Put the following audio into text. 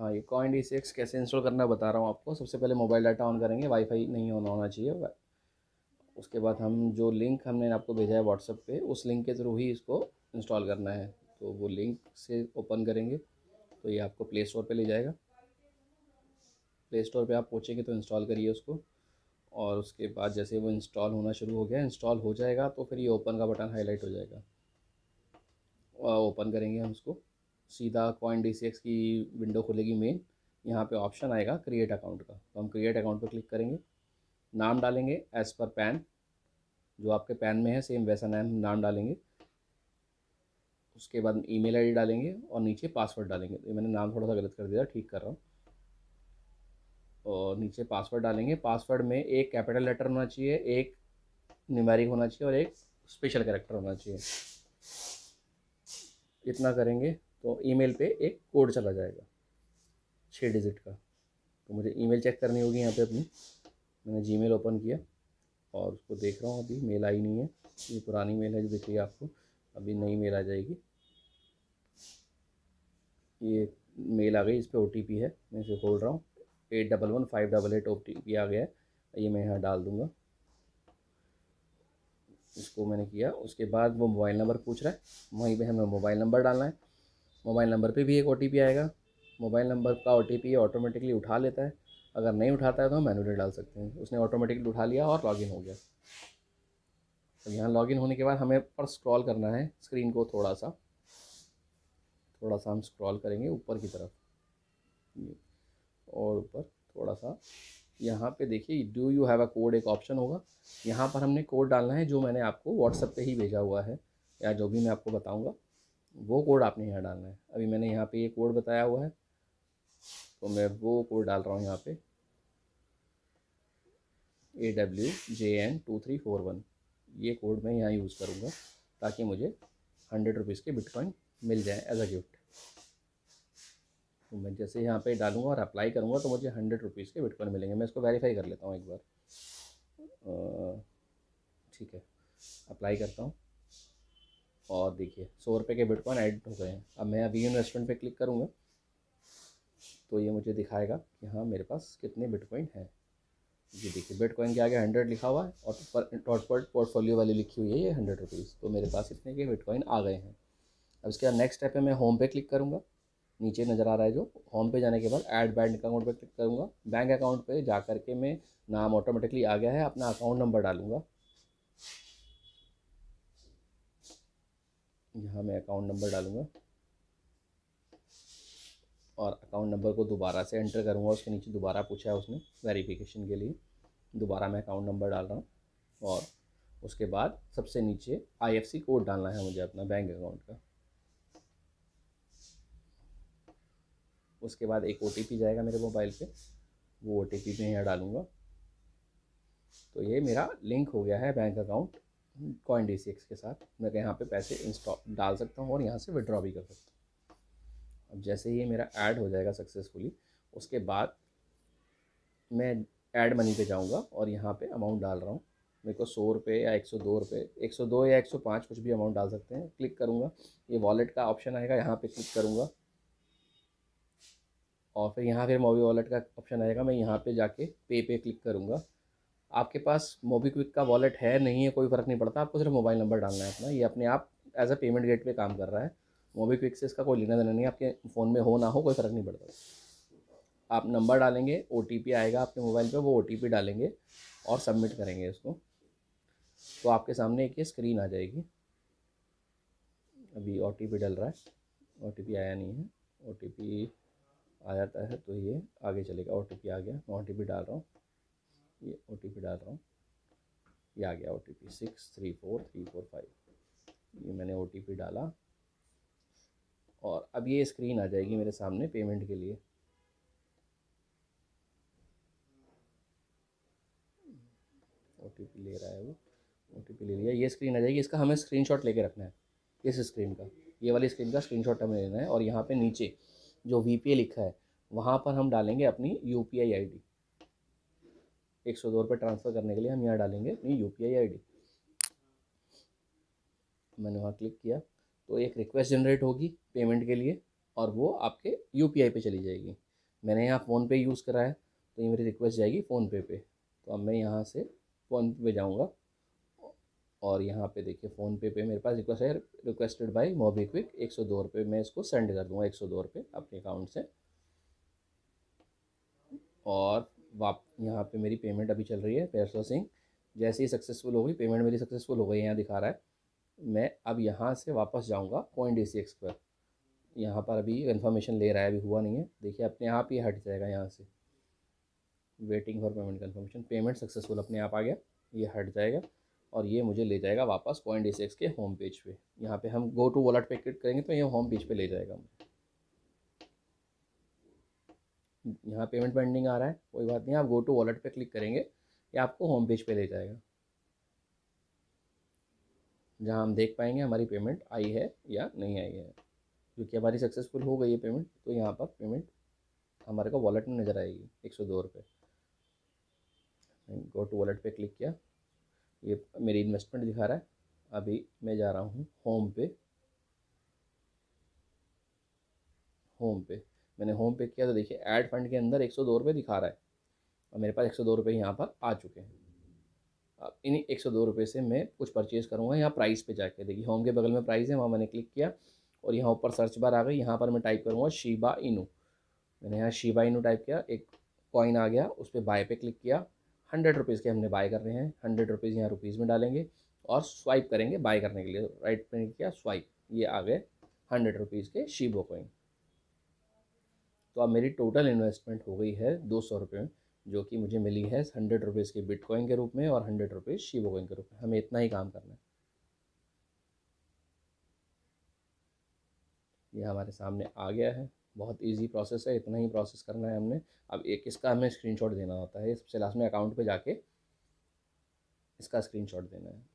हाँ ये Coin D six कैसे इंस्टॉल करना बता रहा हूँ आपको सबसे पहले मोबाइल डाटा ऑन करेंगे वाईफाई नहीं होना होना चाहिए उसके बाद हम जो लिंक हमने आपको भेजा है व्हाट्सअप पे उस लिंक के थ्रू ही इसको इंस्टॉल करना है तो वो लिंक से ओपन करेंगे तो ये आपको प्ले स्टोर पर ले जाएगा प्ले स्टोर पर आप पहुँचेंगे तो इंस्टॉल करिए उसको और उसके बाद जैसे वो इंस्टॉल होना शुरू हो गया इंस्टॉल हो जाएगा तो फिर ये ओपन का बटन हाईलाइट हो जाएगा ओपन करेंगे हम उसको सीधा कॉइन डी की विंडो खुलेगी मेन यहाँ पे ऑप्शन आएगा क्रिएट अकाउंट का तो हम क्रिएट अकाउंट पर क्लिक करेंगे नाम डालेंगे एज़ पर पैन जो आपके पैन में है सेम वैसा नाम नाम डालेंगे उसके बाद ईमेल आईडी डालेंगे और नीचे पासवर्ड डालेंगे तो मैंने नाम थोड़ा सा गलत कर दिया ठीक कर रहा हूँ और नीचे पासवर्ड डालेंगे पासवर्ड में एक कैपिटल लेटर होना चाहिए एक निमारिक होना चाहिए और एक स्पेशल कैरेक्टर होना चाहिए इतना करेंगे तो ईमेल पे एक कोड चला जाएगा छः डिजिट का तो मुझे ईमेल चेक करनी होगी यहाँ पे अपनी मैंने जीमेल ओपन किया और उसको देख रहा हूँ अभी मेल आई नहीं है ये पुरानी मेल है जो दिख रही है आपको अभी नई मेल आ जाएगी ये मेल आ गई इस पर ओ है मैं इसे खोल रहा हूँ eight double one five double eight ओ आ गया है ये मैं यहाँ डाल दूँगा इसको मैंने किया उसके बाद वो मोबाइल नंबर पूछ रहा है वहीं पे हमें मोबाइल नंबर डालना है मोबाइल नंबर पे भी एक ओ आएगा मोबाइल नंबर का ओ टी ऑटोमेटिकली उठा लेता है अगर नहीं उठाता है तो हम मैनुअली डाल सकते हैं उसने ऑटोमेटिकली उठा लिया और लॉगिन हो गया तो यहाँ लॉगिन होने के बाद हमें पर स्क्रॉल करना है स्क्रीन को थोड़ा सा थोड़ा सा हम स्क्रॉल करेंगे ऊपर की तरफ और ऊपर थोड़ा सा यहाँ पे देखिए do you have a code एक ऑप्शन होगा यहाँ पर हमने कोड डालना है जो मैंने आपको व्हाट्सएप पे ही भेजा हुआ है या जो भी मैं आपको बताऊँगा वो कोड आपने यहाँ डालना है अभी मैंने यहाँ पे ये यह कोड बताया हुआ है तो मैं वो कोड डाल रहा हूँ यहाँ पे A W J N two three four one ये कोड मैं यहाँ यूज़ करूँगा ताकि मुझे हंड्रेड रुपीज़ के बिटकॉइन मिल जाए एज अ गिफ्ट तो मैं जैसे यहाँ पे डालूंगा और अप्लाई करूँगा तो मुझे हंड्रेड रुपीज़ के बिटकॉइन मिलेंगे मैं इसको वेरीफाई कर लेता हूँ एक बार ठीक है अप्लाई करता हूँ और देखिए सौ रुपये के बिटकॉइन ऐड हो गए हैं अब मैं अभी इन्वेस्टमेंट पे क्लिक करूँगा तो ये मुझे दिखाएगा कि हाँ मेरे पास कितने बिटकॉइन हैं ये देखिए बिटकॉइन के आगे हंड्रेड लिखा हुआ है और टॉट पर पोर्टफोलियो वाली लिखी हुई है ये हंड्रेड रुपीज़ तो मेरे पास इतने के बिटकॉइन आ गए हैं अब इसके बाद नेक्स्ट स्टेप है मैं होम पे क्लिक करूँगा नीचे नज़र आ रहा है जो होम पे जाने के बाद ऐड बैंक अकाउंट पे क्लिक करूँगा बैंक अकाउंट पे जा करके मैं नाम ऑटोमेटिकली आ गया है अपना अकाउंट नंबर डालूंगा यहाँ मैं अकाउंट नंबर डालूँगा और अकाउंट नंबर को दोबारा से एंटर करूँगा उसके नीचे दोबारा पूछा है उसने वेरिफिकेशन के लिए दोबारा मैं अकाउंट नंबर डाल रहा हूँ और उसके बाद सबसे नीचे आईएफसी कोड डालना है मुझे अपना बैंक अकाउंट का उसके बाद एक ओ जाएगा मेरे मोबाइल पे वो ओ मैं यहाँ डालूँगा तो ये मेरा लिंक हो गया है bank account Coin D e के साथ मैं यहाँ पे पैसे इंस्टॉल डाल सकता हूँ और यहाँ से विड्रॉ भी कर सकता हूँ अब जैसे ही मेरा ऐड हो जाएगा सक्सेसफुली उसके बाद मैं ऐड मनी पे जाऊँगा और यहाँ पे अमाउंट डाल रहा हूँ मेरे को सौ रुपये या एक सौ दो रुपये एक सौ दो या एक सौ पाँच कुछ भी अमाउंट डाल सकते हैं क्लिक करूँगा ये वॉलेट का ऑप्शन आएगा यहाँ पे क्लिक करूँगा और फिर यहाँ फिर मोबी वॉलेट का ऑप्शन आएगा मैं यहाँ पे जाके पे पे क्लिक करूँगा आपके पास मोबीक्विक का वॉलेट है नहीं है कोई फ़र्क नहीं पड़ता आपको सिर्फ मोबाइल नंबर डालना है अपना ये अपने आप एज अ पेमेंट गेट पे काम कर रहा है मोबीक्विक से इसका कोई लेना देना नहीं आपके फ़ोन में हो ना हो कोई फ़र्क नहीं पड़ता आप नंबर डालेंगे ओ आएगा आपके मोबाइल पर वो ओ डालेंगे और सबमिट करेंगे इसको तो आपके सामने एक ये स्क्रीन आ जाएगी अभी ओ डल रहा है ओ आया नहीं है ओ आ जाता है तो ये आगे चलेगा ओ आ गया मैं ओ डाल रहा हूँ ये ओ डाल रहा हूँ ये आ गया O T P six three four three four five ये मैंने ओ डाला और अब ये स्क्रीन आ जाएगी मेरे सामने पेमेंट के लिए ओ ले रहा है वो ओ ले लिया ये स्क्रीन आ जाएगी इसका हमें स्क्रीनशॉट लेके रखना है इस स्क्रीन का ये वाली स्क्रीन का स्क्रीनशॉट हमें लेना है और यहाँ पे नीचे जो वी लिखा है वहाँ पर हम डालेंगे अपनी यू पी आई एक सौ दो रुपये ट्रांसफ़र करने के लिए हम यहाँ डालेंगे अपनी U P I I D मैंने वहाँ क्लिक किया तो एक रिक्वेस्ट जनरेट होगी पेमेंट के लिए और वो आपके यू पी आई पे चली जाएगी मैंने यहाँ फ़ोनपे यूज़ करा है तो ये मेरी रिक्वेस्ट जाएगी फ़ोनपे पे तो अब मैं यहाँ से फ़ोन पे जाऊँगा और यहाँ पे देखिए फ़ोनपे पे मेरे पास रिक्वेस्ट है रिक्वेस्टेड बाई मोबीक्विक एक सौ दो रुपये मैं इसको सेंड कर दूँगा एक सौ दो रुपये अपने अकाउंट से और वाप यहाँ पे मेरी पेमेंट अभी चल रही है पैरसा सिंह जैसे ही सक्सेसफुल होगी पेमेंट मेरी सक्सेसफुल हो गई यहाँ दिखा रहा है मैं अब यहाँ से वापस जाऊँगा कोइन डी सी एक्स पर यहाँ पर अभी कन्फर्मेशन ले रहा है अभी हुआ नहीं है देखिए अपने आप ही हट जाएगा यहाँ से waiting for payment confirmation payment successful अपने आप आ गया ये हट जाएगा और ये मुझे ले जाएगा वापस कोइन डी सी एक्स के होम पेज पर यहाँ पर हम गो टू वॉलेट पे क्लिक करेंगे तो ये होम पेज पर ले जाएगा मुझे यहाँ पेमेंट पेंडिंग आ रहा है कोई बात नहीं आप गो टू वॉलेट पे क्लिक करेंगे ये आपको होम पेज पे ले जाएगा जहाँ हम देख पाएंगे हमारी पेमेंट आई है या नहीं आई है क्योंकि हमारी सक्सेसफुल हो गई है पेमेंट तो यहाँ पर पेमेंट हमारे को वॉलेट में नज़र आएगी एक सौ दो रुपये गो टू वॉलेट पे क्लिक किया ये मेरी इन्वेस्टमेंट दिखा रहा है अभी मैं जा रहा हूँ होम पे होम पे मैंने होम पे किया तो देखिए ऐड फंड के अंदर एक सौ दो रुपये दिखा रहा है और मेरे पास एक सौ दो रुपये यहाँ पर आ चुके हैं अब इन्हीं एक सौ दो रुपये से मैं कुछ परचेज़ करूँगा यहाँ प्राइस पे जाके देखिए होम के बगल में प्राइस है वहाँ मैंने क्लिक किया और यहाँ ऊपर सर्च बार आ गई यहाँ पर मैं टाइप करूँगा शिबा इनू मैंने यहाँ शिबा इनू टाइप किया एक कॉइन आ गया उस पर बाय पे क्लिक किया हंड्रेड रुपीज़ के हमने बाय कर रहे हैं हंड्रेड रुपीज़ यहाँ रुपीज़ में डालेंगे और स्वाइप करेंगे बाय करने के लिए राइट पे किया स्वाइप ये आ गए हंड्रेड रुपीज़ के शीबो कॉइन तो अब मेरी टोटल इन्वेस्टमेंट हो गई है दो सौ रुपये जो कि मुझे मिली है हंड्रेड रुपीज़ के बिटकॉइन के रूप में और हंड्रेड रुपीज़ शिवो कॉइन के रूप में हमें इतना ही काम करना है ये हमारे सामने आ गया है बहुत इजी प्रोसेस है इतना ही प्रोसेस करना है हमने अब एक इसका हमें स्क्रीनशॉट देना होता है सबसे लास्ट में अकाउंट पे जाके इसका स्क्रीनशॉट देना है